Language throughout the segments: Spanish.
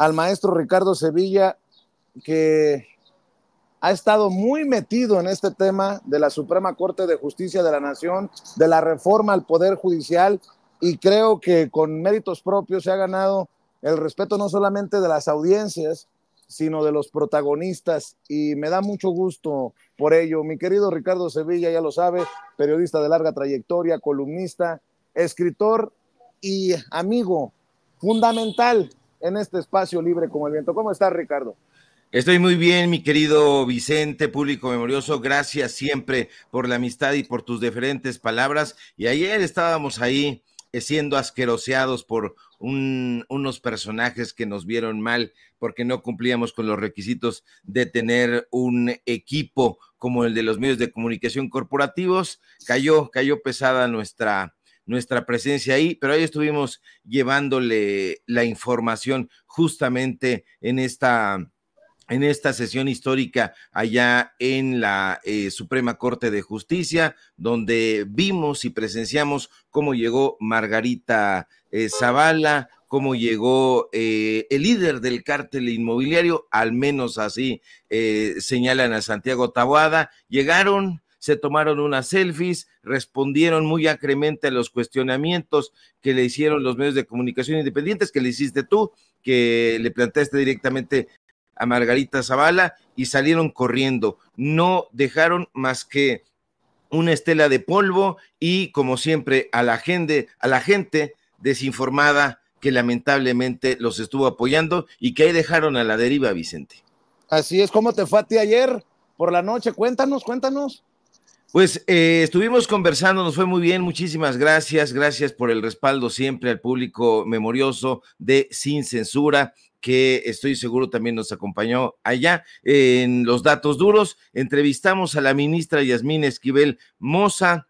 al maestro Ricardo Sevilla, que ha estado muy metido en este tema de la Suprema Corte de Justicia de la Nación, de la reforma al Poder Judicial, y creo que con méritos propios se ha ganado el respeto no solamente de las audiencias, sino de los protagonistas, y me da mucho gusto por ello. Mi querido Ricardo Sevilla, ya lo sabe, periodista de larga trayectoria, columnista, escritor y amigo fundamental en este espacio libre como el viento. ¿Cómo estás, Ricardo? Estoy muy bien, mi querido Vicente, público memorioso. Gracias siempre por la amistad y por tus diferentes palabras. Y ayer estábamos ahí eh, siendo asqueroseados por un, unos personajes que nos vieron mal porque no cumplíamos con los requisitos de tener un equipo como el de los medios de comunicación corporativos. Cayó, cayó pesada nuestra, nuestra presencia ahí, pero ahí estuvimos llevándole la información justamente en esta en esta sesión histórica allá en la eh, Suprema Corte de Justicia, donde vimos y presenciamos cómo llegó Margarita eh, Zavala, cómo llegó eh, el líder del cártel inmobiliario, al menos así señalan a Santiago Taboada, llegaron se tomaron unas selfies, respondieron muy acremente a los cuestionamientos que le hicieron los medios de comunicación independientes, que le hiciste tú, que le planteaste directamente a Margarita Zavala y salieron corriendo. No dejaron más que una estela de polvo y, como siempre, a la gente, a la gente desinformada que lamentablemente los estuvo apoyando y que ahí dejaron a la deriva, Vicente. Así es, ¿cómo te fue a ti ayer por la noche? Cuéntanos, cuéntanos. Pues eh, estuvimos conversando, nos fue muy bien, muchísimas gracias, gracias por el respaldo siempre al público memorioso de Sin Censura, que estoy seguro también nos acompañó allá en los datos duros. Entrevistamos a la ministra Yasmín Esquivel Moza,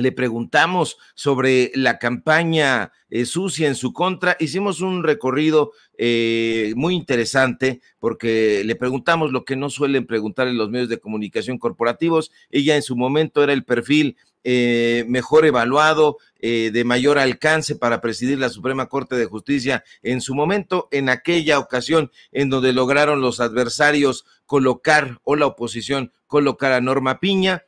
le preguntamos sobre la campaña eh, sucia en su contra. Hicimos un recorrido eh, muy interesante porque le preguntamos lo que no suelen preguntar en los medios de comunicación corporativos. Ella en su momento era el perfil eh, mejor evaluado, de mayor alcance para presidir la Suprema Corte de Justicia en su momento, en aquella ocasión en donde lograron los adversarios colocar o la oposición colocar a Norma Piña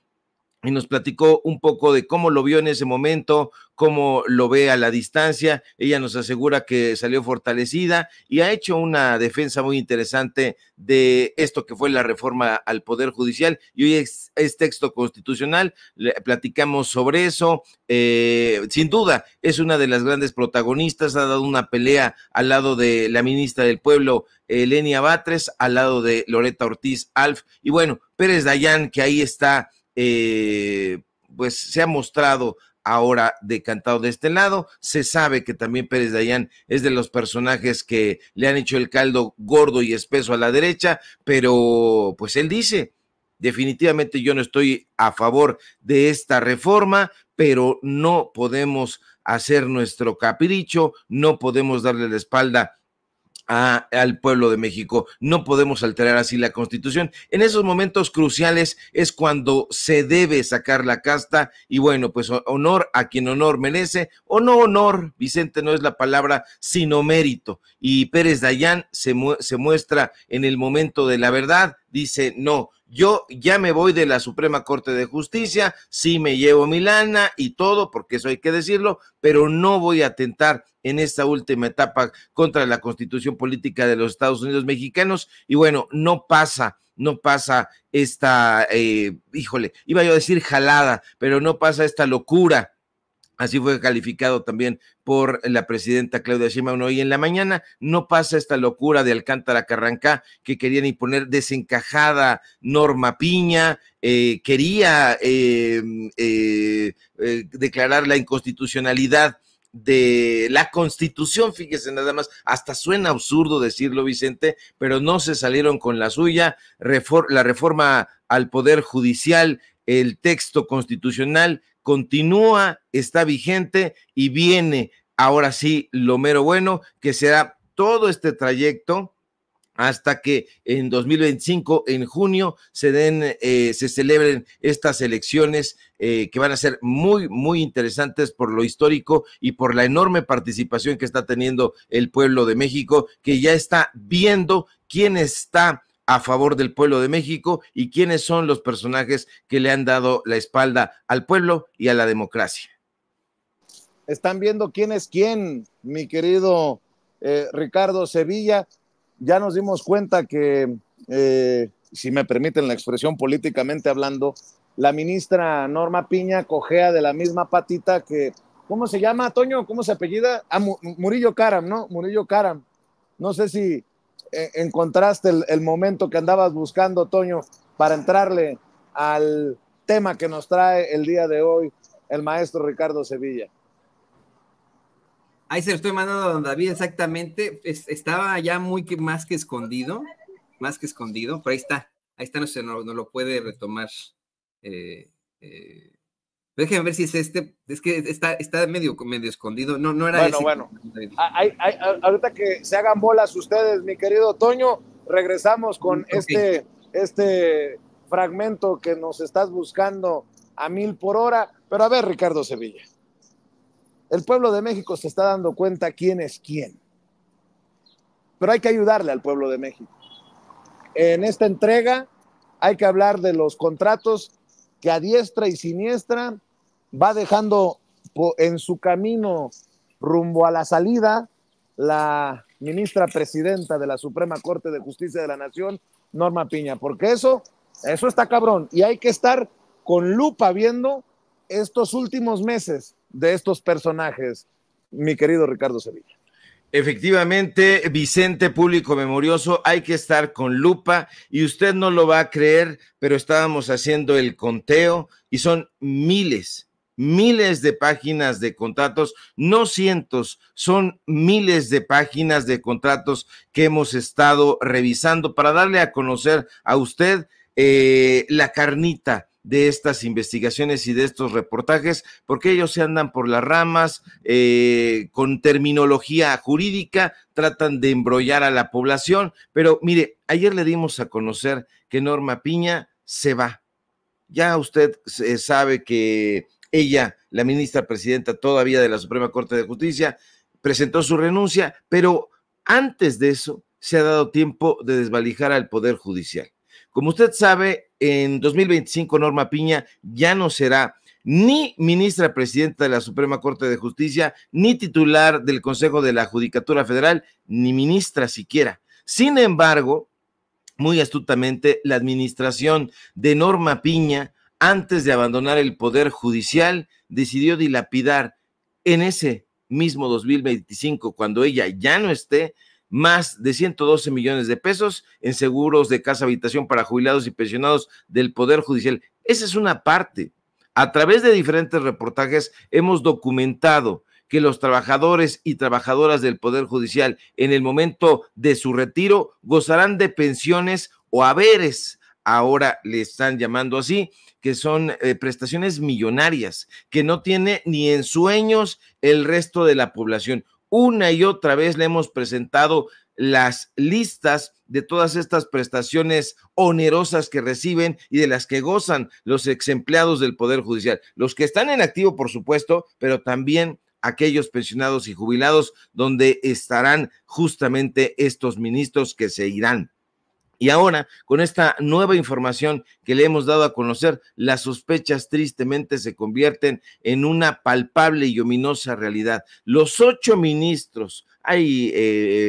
y nos platicó un poco de cómo lo vio en ese momento, cómo lo ve a la distancia. Ella nos asegura que salió fortalecida y ha hecho una defensa muy interesante de esto que fue la reforma al Poder Judicial y hoy es, texto constitucional. platicamos sobre eso. Eh, sin duda, es una de las grandes protagonistas. Ha dado una pelea al lado de la ministra del Pueblo, Elenia Batres, al lado de Loreta Ortiz Alf. Y bueno, Pérez Dayán, que ahí está eh, pues se ha mostrado ahora decantado de este lado. Se sabe que también Pérez Dayán es de los personajes que le han hecho el caldo gordo y espeso a la derecha, pero pues él dice, definitivamente yo no estoy a favor de esta reforma, pero no podemos hacer nuestro capricho, no podemos darle la espalda a, al pueblo de México. No podemos alterar así la constitución. En esos momentos cruciales es cuando se debe sacar la casta y bueno, pues honor a quien honor merece o no honor, Vicente no es la palabra, sino mérito. Y Pérez Dayán se, se muestra en el momento de la verdad, dice no yo ya me voy de la Suprema Corte de Justicia, sí me llevo mi lana y todo, porque eso hay que decirlo, pero no voy a atentar en esta última etapa contra la constitución política de los Estados Unidos mexicanos. Y bueno, no pasa, no pasa esta, eh, híjole, iba yo a decir jalada, pero no pasa esta locura Así fue calificado también por la presidenta Claudia Sheinbaum hoy en la mañana. No pasa esta locura de Alcántara Carranca que querían imponer desencajada Norma Piña, eh, quería eh, mm, eh, declarar la inconstitucionalidad de la constitución, fíjese nada más, hasta suena absurdo decirlo, Vicente, pero no se salieron con la suya, la reforma al Poder Judicial, el texto constitucional continúa, está vigente y viene ahora sí lo mero bueno, que será todo este trayecto hasta que en 2025, en junio, se den, eh, se celebren estas elecciones eh, que van a ser muy, muy interesantes por lo histórico y por la enorme participación que está teniendo el pueblo de México, que ya está viendo quién está a favor del pueblo de México y quiénes son los personajes que le han dado la espalda al pueblo y a la democracia. Están viendo quién es quién, mi querido eh, Ricardo Sevilla. Ya nos dimos cuenta que, eh, si me permiten la expresión políticamente hablando, la ministra Norma Piña cojea de la misma patita que, ¿cómo se llama, Toño? ¿Cómo se apellida? Ah, Murillo Caram, ¿no? Murillo Caram. No sé si e, encontraste el, momento que andabas buscando, Toño, para entrarle al tema que nos trae el día de hoy el maestro Ricardo Sevilla. Ahí se lo estoy mandando a don David, exactamente. estaba ya muy más que escondido, más que escondido, pero ahí está, ahí está, no, no, lo puede retomar eh, eh, Déjenme ver si es este, es que está, está medio, medio escondido. No, no era bueno, Bueno, bueno. Ah, ahorita que se hagan bolas ustedes, mi querido Toño, regresamos con este, este fragmento que nos estás buscando a mil por hora. Pero a ver, Ricardo Sevilla, el pueblo de México se está dando cuenta quién es quién. Pero hay que ayudarle al pueblo de México. En esta entrega hay que hablar de los contratos que a diestra y siniestra va dejando en su camino rumbo a la salida la ministra presidenta de la Suprema Corte de Justicia de la Nación, Norma Piña, porque eso, eso está cabrón y hay que estar con lupa viendo estos últimos meses de estos personajes, mi querido Ricardo Sevilla. Efectivamente, Vicente Público Memorioso, hay que estar con lupa y usted no lo va a creer, pero estábamos haciendo el conteo y son miles, miles de páginas de contratos, no cientos, son miles de páginas de contratos que hemos estado revisando para darle a conocer a usted eh, la carnita de estas investigaciones y de estos reportajes, porque ellos se andan por las ramas eh, con terminología jurídica, tratan de embrollar a la población, pero mire, ayer le dimos a conocer que Norma Piña se va. Ya usted eh, sabe que ella, la ministra presidenta todavía de la Suprema Corte de Justicia, presentó su renuncia, pero antes de eso se ha dado tiempo de desvalijar al Poder Judicial. Como usted sabe, en 2025 Norma Piña ya no será ni ministra presidenta de la Suprema Corte de Justicia, ni titular del Consejo de la Judicatura Federal, ni ministra siquiera. Sin embargo, muy astutamente, la administración de Norma Piña antes de abandonar el Poder Judicial, decidió dilapidar en ese mismo 2025, cuando ella ya no esté, más de 112 millones de pesos en seguros de casa habitación para jubilados y pensionados del Poder Judicial. Esa es una parte. A través de diferentes reportajes hemos documentado que los trabajadores y trabajadoras del Poder Judicial en el momento de su retiro gozarán de pensiones o haberes ahora le están llamando así, que son eh, prestaciones millonarias, que no tiene ni en sueños el resto de la población. Una y otra vez le hemos presentado las listas de todas estas prestaciones onerosas que reciben y de las que gozan los ex empleados del Poder Judicial. Los que están en activo, por supuesto, pero también aquellos pensionados y jubilados, donde estarán justamente estos ministros que se irán. Y ahora, con esta nueva información que le hemos dado a conocer, las sospechas tristemente se convierten en una palpable y ominosa realidad. Los ocho ministros hay eh,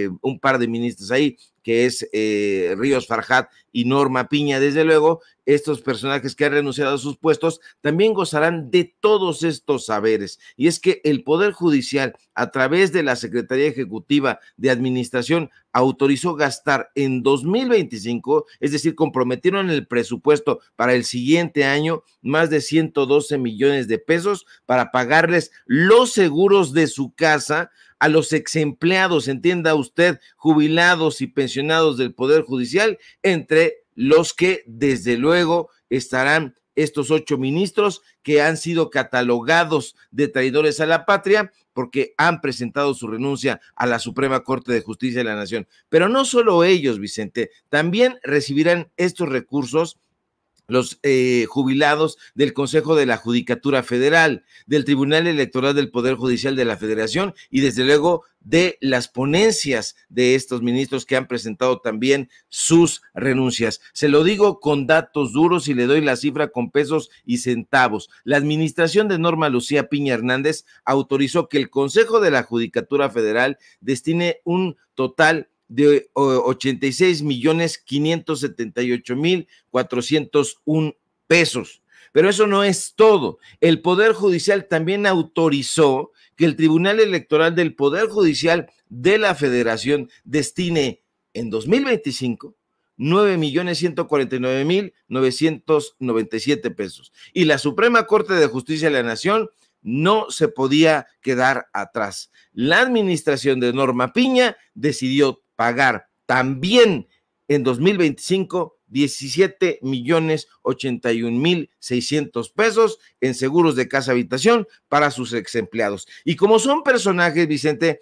eh, un par de ministros ahí, que es eh, Ríos Farjat y Norma Piña. Desde luego, estos personajes que han renunciado a sus puestos también gozarán de todos estos saberes. Y es que el Poder Judicial, a través de la Secretaría Ejecutiva de Administración, autorizó gastar en 2025, es decir, comprometieron el presupuesto para el siguiente año más de 112 millones de pesos para pagarles los seguros de su casa, a los exempleados, entienda usted, jubilados y pensionados del Poder Judicial, entre los que desde luego estarán estos ocho ministros que han sido catalogados de traidores a la patria porque han presentado su renuncia a la Suprema Corte de Justicia de la Nación. Pero no solo ellos, Vicente, también recibirán estos recursos los eh, jubilados del Consejo de la Judicatura Federal, del Tribunal Electoral del Poder Judicial de la Federación y desde luego de las ponencias de estos ministros que han presentado también sus renuncias. Se lo digo con datos duros y le doy la cifra con pesos y centavos. La administración de Norma Lucía Piña Hernández autorizó que el Consejo de la Judicatura Federal destine un total de 86 millones 578 mil 401 pesos. Pero eso no es todo. El Poder Judicial también autorizó que el Tribunal Electoral del Poder Judicial de la Federación destine en 2025 9 millones 149 mil 997 pesos. Y la Suprema Corte de Justicia de la Nación no se podía quedar atrás. La administración de Norma Piña decidió pagar también en 2025 17 millones 81 mil seiscientos pesos en seguros de casa habitación para sus ex empleados. Y como son personajes, Vicente,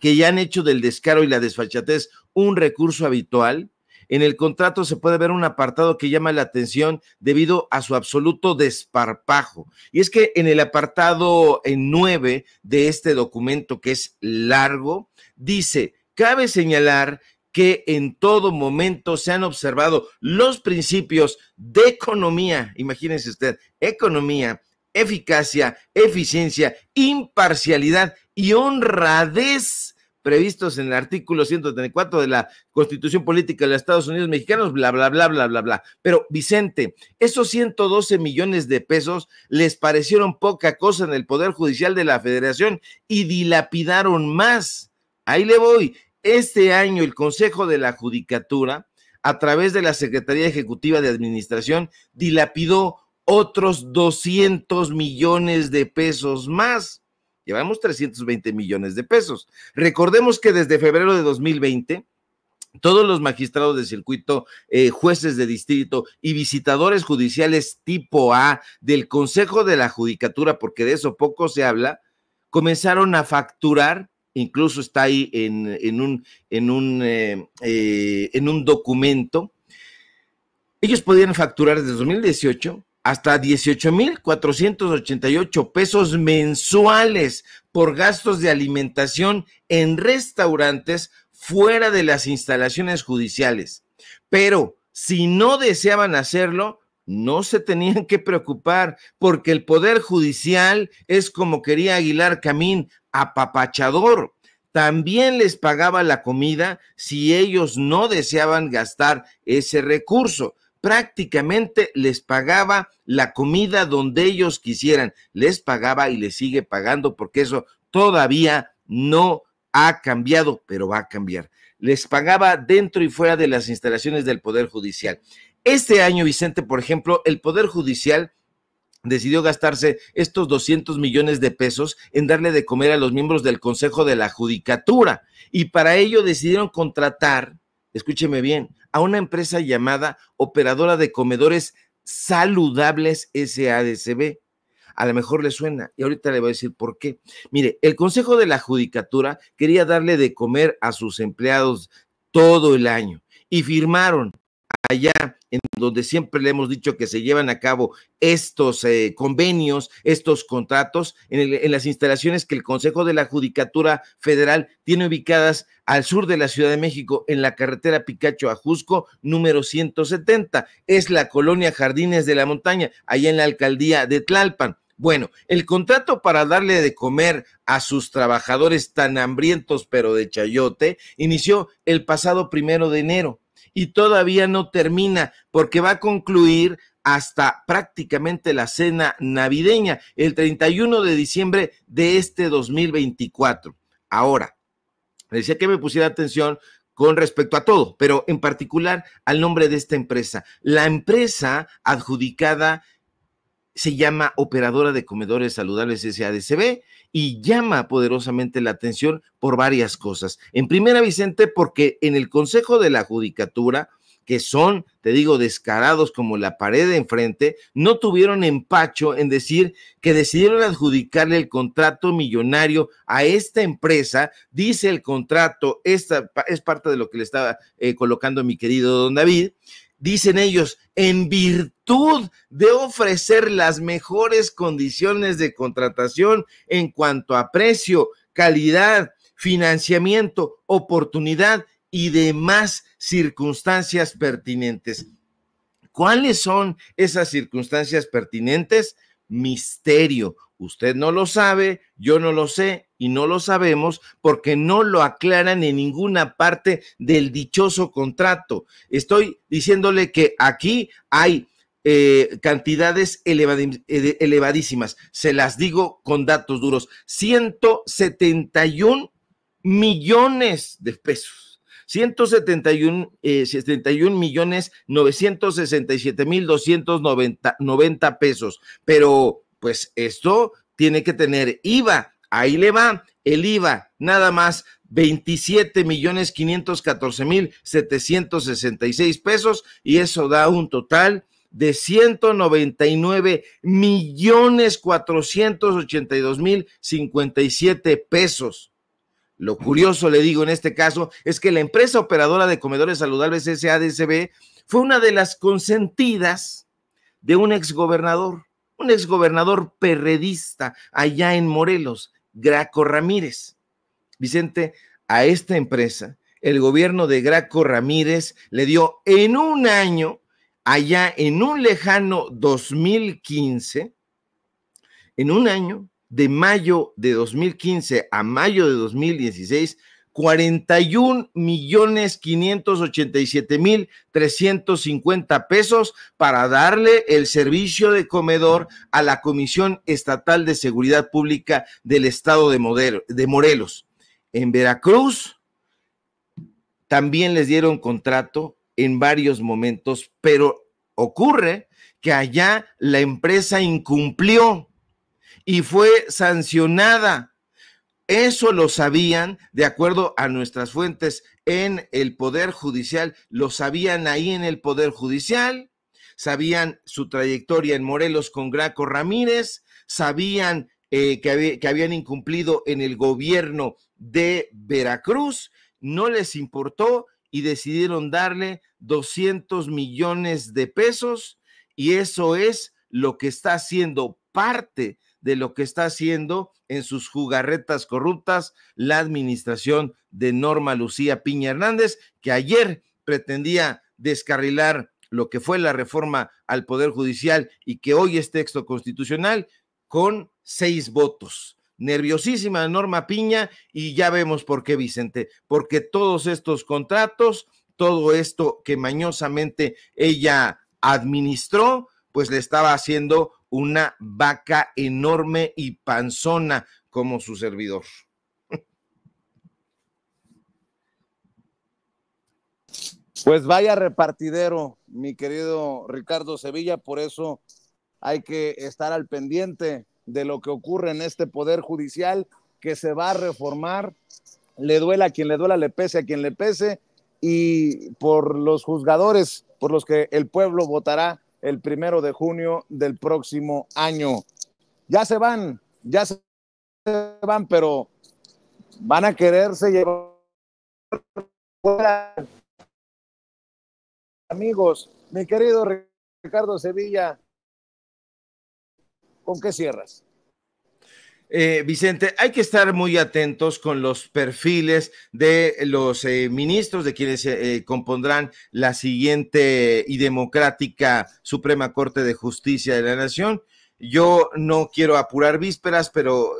que ya han hecho del descaro y la desfachatez un recurso habitual, en el contrato se puede ver un apartado que llama la atención debido a su absoluto desparpajo. Y es que en el apartado en 9 de este documento, que es largo, dice, Cabe señalar que en todo momento se han observado los principios de economía, imagínense usted, economía, eficacia, eficiencia, imparcialidad y honradez previstos en el artículo 134 de la Constitución Política de los Estados Unidos Mexicanos, bla, bla, bla, bla, bla, bla. Pero, Vicente, esos 112 millones de pesos les parecieron poca cosa en el Poder Judicial de la Federación y dilapidaron más. Ahí le voy. Este año el Consejo de la Judicatura, a través de la Secretaría Ejecutiva de Administración, dilapidó otros 200 millones de pesos más. Llevamos 320 millones de pesos. Recordemos que desde febrero de 2020, todos los magistrados de circuito, eh, jueces de distrito y visitadores judiciales tipo A del Consejo de la Judicatura, porque de eso poco se habla, comenzaron a facturar incluso está ahí en, un, en, un, eh, eh, un documento. Ellos podían facturar desde 2018 hasta 18.488 pesos mensuales por gastos de alimentación en restaurantes fuera de las instalaciones judiciales. Pero si no deseaban hacerlo, no se tenían que preocupar porque el Poder Judicial es como quería Aguilar Camín, apapachador. También les pagaba la comida si ellos no deseaban gastar ese recurso. Prácticamente les pagaba la comida donde ellos quisieran. Les pagaba y les sigue pagando porque eso todavía no ha cambiado, pero va a cambiar. Les pagaba dentro y fuera de las instalaciones del Poder Judicial. Este año, Vicente, por ejemplo, el Poder Judicial decidió gastarse estos 200 millones de pesos en darle de comer a los miembros del Consejo de la Judicatura. Y para ello decidieron contratar, escúcheme bien, a una empresa llamada Operadora de Comedores Saludables SADCB. A lo mejor le suena y ahorita le voy a decir por qué. Mire, el Consejo de la Judicatura quería darle de comer a sus empleados todo el año y firmaron allá en donde siempre le hemos dicho que se llevan a cabo estos eh, convenios, estos contratos, en, en las instalaciones que el Consejo de la Judicatura Federal tiene ubicadas al sur de la Ciudad de México, en la carretera Picacho a Jusco, número 170. Es la colonia Jardines de la Montaña, allá en la alcaldía de Tlalpan. Bueno, el contrato para darle de comer a sus trabajadores tan hambrientos pero de chayote inició el pasado primero de enero y todavía no termina porque va a concluir hasta prácticamente la cena navideña, el 31 de diciembre de este 2024. Ahora, decía que me pusiera atención con respecto a todo, pero en particular al nombre de esta empresa. La empresa adjudicada se llama Operadora de Comedores Saludables SADCB y llama poderosamente la atención por varias cosas. En primera, Vicente, porque en el Consejo de la Judicatura, que son, te digo, descarados como la pared de enfrente, no tuvieron empacho en decir que decidieron adjudicarle el contrato millonario a esta empresa. Dice el contrato, esta es parte de lo que le estaba eh, colocando mi querido don David, dicen ellos, en virtud de ofrecer las mejores condiciones de contratación en cuanto a precio, calidad, financiamiento, oportunidad y demás circunstancias pertinentes. ¿Cuáles son esas circunstancias pertinentes? misterio. Usted no lo sabe, yo no lo sé y no lo sabemos porque no lo aclaran en ninguna parte del dichoso contrato. Estoy diciéndole que aquí hay eh, cantidades eh, elevadísimas. Se las digo con datos duros. 171 millones de pesos. 171, 71 eh, millones 967 mil 290 90 pesos. Pero pues esto tiene que tener IVA. Ahí le va el IVA, nada más 27 millones 514 mil 766 pesos y eso da un total de 199 millones 482 mil 57 pesos. Lo curioso, le digo en este caso, es que la empresa operadora de comedores saludables SADCB fue una de las consentidas de un exgobernador, un exgobernador perredista allá en Morelos, Graco Ramírez. Vicente, a esta empresa, el gobierno de Graco Ramírez le dio en un año, allá en un lejano 2015, en un año, de mayo de 2015 a mayo de 2016, 41 millones 587 mil 350 pesos para darle el servicio de comedor a la Comisión Estatal de Seguridad Pública del Estado de, de Morelos. En Veracruz también les dieron contrato en varios momentos, pero ocurre que allá la empresa incumplió y fue sancionada. Eso lo sabían, de acuerdo a nuestras fuentes, en el Poder Judicial, lo sabían ahí en el Poder Judicial, sabían su trayectoria en Morelos con Graco Ramírez, sabían eh, que, que habían incumplido en el gobierno de Veracruz, no les importó y decidieron darle 200 millones de pesos y eso es lo que está haciendo parte de lo que está haciendo en sus jugarretas corruptas la administración de Norma Lucía Piña Hernández, que ayer pretendía descarrilar lo que fue la reforma al Poder Judicial y que hoy es texto constitucional con seis votos. Nerviosísima Norma Piña y ya vemos por qué, Vicente, porque todos estos contratos, todo esto que mañosamente ella administró, pues le estaba haciendo una vaca enorme y panzona como su servidor. Pues vaya repartidero, mi querido Ricardo Sevilla, por eso hay que estar al pendiente de lo que ocurre en este Poder Judicial que se va a reformar, le duela a quien le duela, le pese a quien le pese, y por los juzgadores por los que el pueblo votará el primero de junio del próximo año. Ya se van, ya se van, pero van a quererse llevar amigos. Mi querido Ricardo Sevilla, ¿con qué cierras? Eh, Vicente, hay que estar muy atentos con los perfiles de los eh, ministros, de quienes eh, compondrán la siguiente y democrática Suprema Corte de Justicia de la Nación. Yo no quiero apurar vísperas, pero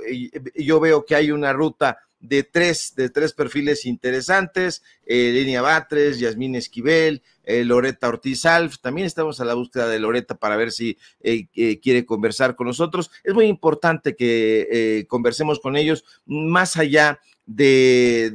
yo veo que hay una ruta de tres, de tres perfiles interesantes, eh, Batres, Yasmín Esquivel, eh, Loreta Ortiz Alf, también estamos a la búsqueda de Loreta para ver si eh, eh, quiere conversar con nosotros. Es muy importante que conversemos con ellos más allá de,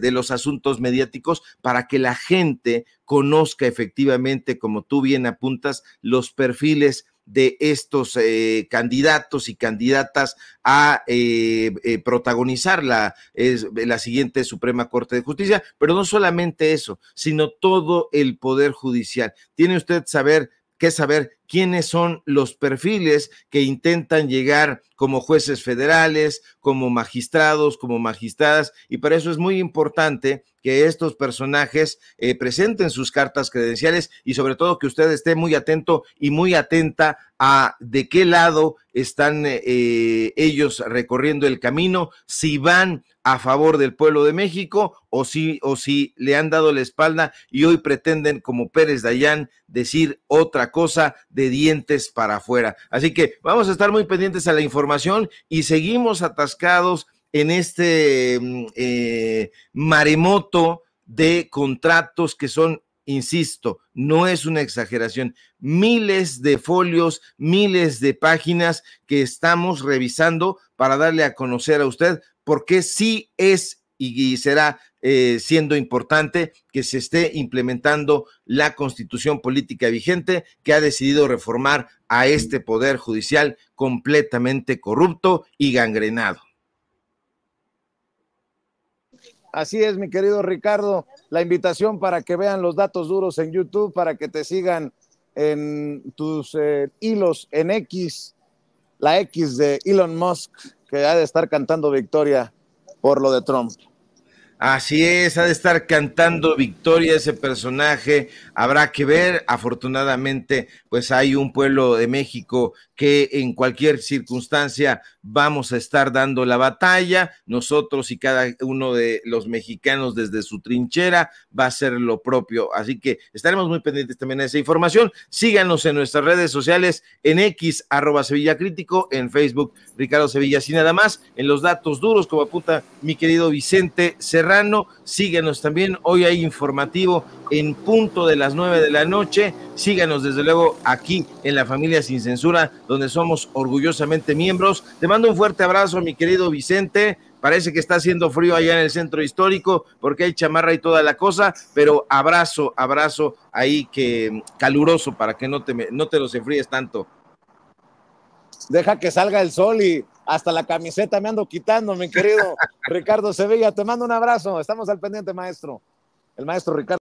de, los asuntos mediáticos para que la gente conozca efectivamente, como tú bien apuntas, los perfiles de estos eh, candidatos y candidatas a eh, eh, protagonizar la, es, la siguiente Suprema Corte de Justicia, pero no solamente eso, sino todo el Poder Judicial. Tiene usted saber qué saber quiénes son los perfiles que intentan llegar como jueces federales, como magistrados, como magistradas, y para eso es muy importante que estos personajes eh, presenten sus cartas credenciales y sobre todo que usted esté muy atento y muy atenta a de qué lado están eh, eh, ellos recorriendo el camino, si van a favor del pueblo de México o si, o si le han dado la espalda y hoy pretenden, como Pérez Dayán, decir otra cosa de dientes para afuera. Así que vamos a estar muy pendientes a la información y seguimos atascados en este mm, eh, maremoto de contratos que son, insisto, no es una exageración, miles de folios, miles de páginas que estamos revisando para darle a conocer a usted por qué sí es y, será eh, siendo importante que se esté implementando la constitución política vigente que ha decidido reformar a este poder judicial completamente corrupto y gangrenado. Así es, mi querido Ricardo, la invitación para que vean los datos duros en YouTube, para que te sigan en tus eh, hilos en X, la X de Elon Musk, que ha de estar cantando victoria por lo de Trump. Así es, ha de estar cantando victoria ese personaje. Habrá que ver. Afortunadamente, pues hay un pueblo de México que en cualquier circunstancia vamos a estar dando la batalla. Nosotros y cada uno de los mexicanos desde su trinchera va a ser lo propio. Así que estaremos muy pendientes también de esa información. Síganos en nuestras redes sociales, en X, arroba Sevilla en Facebook, Ricardo Sevilla, sin nada más. En los datos duros, como apunta mi querido Vicente Cerro Síguenos también, hoy hay informativo en punto de las nueve de la noche. Síganos desde luego aquí en la familia sin censura, donde somos orgullosamente miembros. Te mando un fuerte abrazo, mi querido Vicente. Parece que está haciendo frío allá en el centro histórico porque hay chamarra y toda la cosa, pero abrazo, abrazo ahí que caluroso para que no te, no te los enfríes tanto. Deja que salga el sol y hasta la camiseta me ando quitando, mi querido Ricardo Sevilla. Te mando un abrazo. Estamos al pendiente, maestro. El maestro Ricardo.